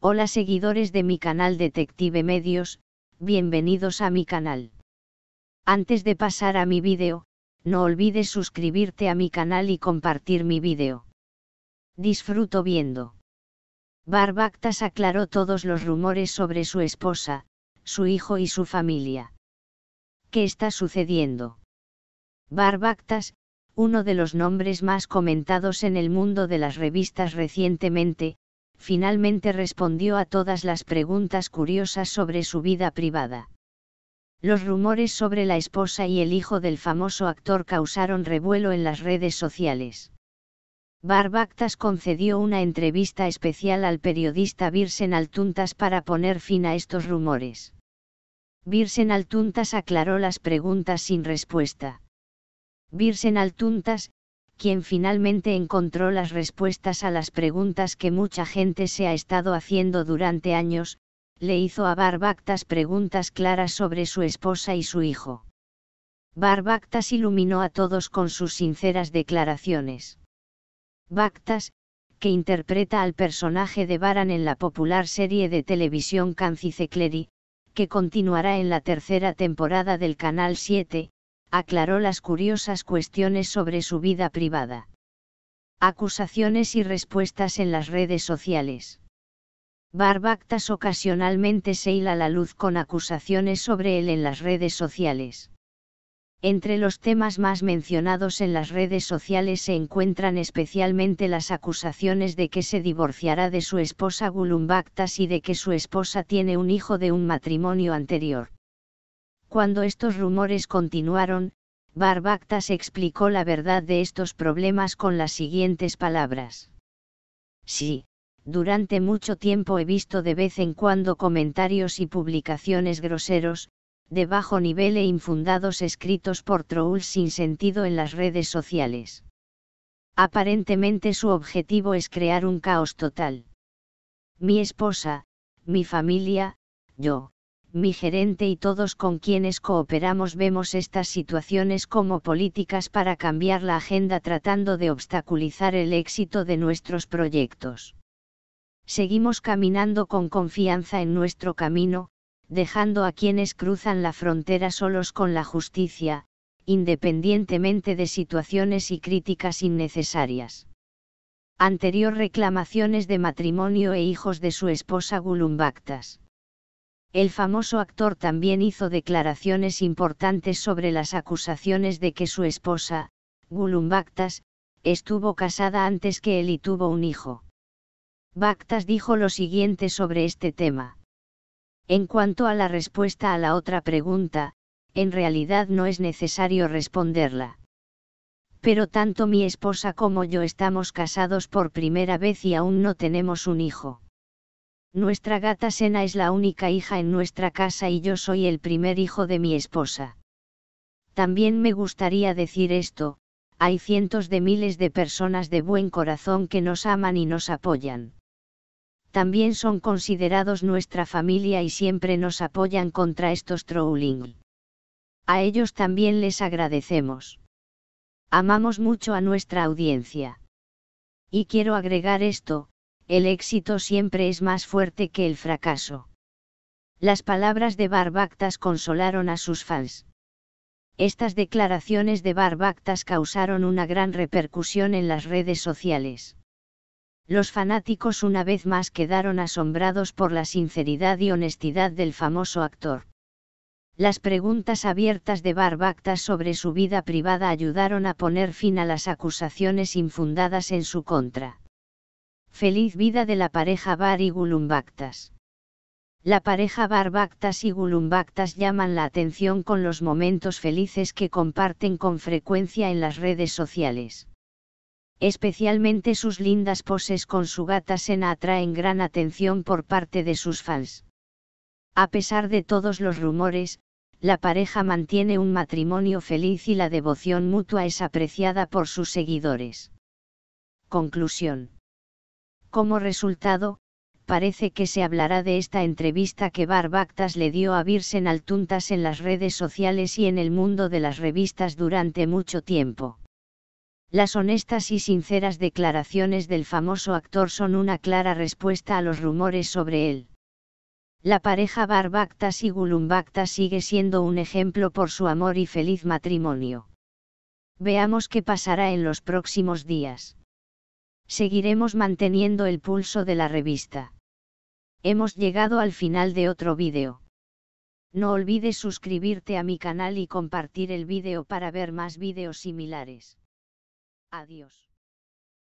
Hola seguidores de mi canal Detective Medios, bienvenidos a mi canal. Antes de pasar a mi vídeo, no olvides suscribirte a mi canal y compartir mi vídeo. Disfruto viendo. Barbactas aclaró todos los rumores sobre su esposa, su hijo y su familia. ¿Qué está sucediendo? Barbactas, uno de los nombres más comentados en el mundo de las revistas recientemente, finalmente respondió a todas las preguntas curiosas sobre su vida privada. Los rumores sobre la esposa y el hijo del famoso actor causaron revuelo en las redes sociales. Barbactas concedió una entrevista especial al periodista Virsen Altuntas para poner fin a estos rumores. Virsen Altuntas aclaró las preguntas sin respuesta. Virsen Altuntas, quien finalmente encontró las respuestas a las preguntas que mucha gente se ha estado haciendo durante años, le hizo a Barbactas preguntas claras sobre su esposa y su hijo. Barbactas iluminó a todos con sus sinceras declaraciones. Bactas, que interpreta al personaje de Baran en la popular serie de televisión Cancice que continuará en la tercera temporada del Canal 7, aclaró las curiosas cuestiones sobre su vida privada. Acusaciones y respuestas en las redes sociales. Barbactas ocasionalmente se hila la luz con acusaciones sobre él en las redes sociales. Entre los temas más mencionados en las redes sociales se encuentran especialmente las acusaciones de que se divorciará de su esposa Gulumbactas y de que su esposa tiene un hijo de un matrimonio anterior. Cuando estos rumores continuaron, Barbactas explicó la verdad de estos problemas con las siguientes palabras. Sí, durante mucho tiempo he visto de vez en cuando comentarios y publicaciones groseros, de bajo nivel e infundados escritos por trolls sin sentido en las redes sociales. Aparentemente su objetivo es crear un caos total. Mi esposa, mi familia, yo, mi gerente y todos con quienes cooperamos vemos estas situaciones como políticas para cambiar la agenda tratando de obstaculizar el éxito de nuestros proyectos. Seguimos caminando con confianza en nuestro camino, dejando a quienes cruzan la frontera solos con la justicia, independientemente de situaciones y críticas innecesarias. Anterior reclamaciones de matrimonio e hijos de su esposa Gulumbactas. El famoso actor también hizo declaraciones importantes sobre las acusaciones de que su esposa, Gulum Bactas, estuvo casada antes que él y tuvo un hijo. Bactas dijo lo siguiente sobre este tema. En cuanto a la respuesta a la otra pregunta, en realidad no es necesario responderla. Pero tanto mi esposa como yo estamos casados por primera vez y aún no tenemos un hijo. Nuestra gata Sena es la única hija en nuestra casa y yo soy el primer hijo de mi esposa. También me gustaría decir esto, hay cientos de miles de personas de buen corazón que nos aman y nos apoyan. También son considerados nuestra familia y siempre nos apoyan contra estos trolling. A ellos también les agradecemos. Amamos mucho a nuestra audiencia. Y quiero agregar esto, el éxito siempre es más fuerte que el fracaso. Las palabras de Barbactas consolaron a sus fans. Estas declaraciones de Barbactas causaron una gran repercusión en las redes sociales. Los fanáticos una vez más quedaron asombrados por la sinceridad y honestidad del famoso actor. Las preguntas abiertas de Barbactas sobre su vida privada ayudaron a poner fin a las acusaciones infundadas en su contra. Feliz vida de la pareja Bar y Gulumbactas. La pareja Barbactas y Gulumbactas llaman la atención con los momentos felices que comparten con frecuencia en las redes sociales. Especialmente sus lindas poses con su gata Sena atraen gran atención por parte de sus fans. A pesar de todos los rumores, la pareja mantiene un matrimonio feliz y la devoción mutua es apreciada por sus seguidores. Conclusión como resultado, parece que se hablará de esta entrevista que Barbactas le dio a Virsen Altuntas en las redes sociales y en el mundo de las revistas durante mucho tiempo. Las honestas y sinceras declaraciones del famoso actor son una clara respuesta a los rumores sobre él. La pareja Barbactas y Gulumbactas sigue siendo un ejemplo por su amor y feliz matrimonio. Veamos qué pasará en los próximos días seguiremos manteniendo el pulso de la revista. Hemos llegado al final de otro vídeo. No olvides suscribirte a mi canal y compartir el vídeo para ver más vídeos similares. Adiós.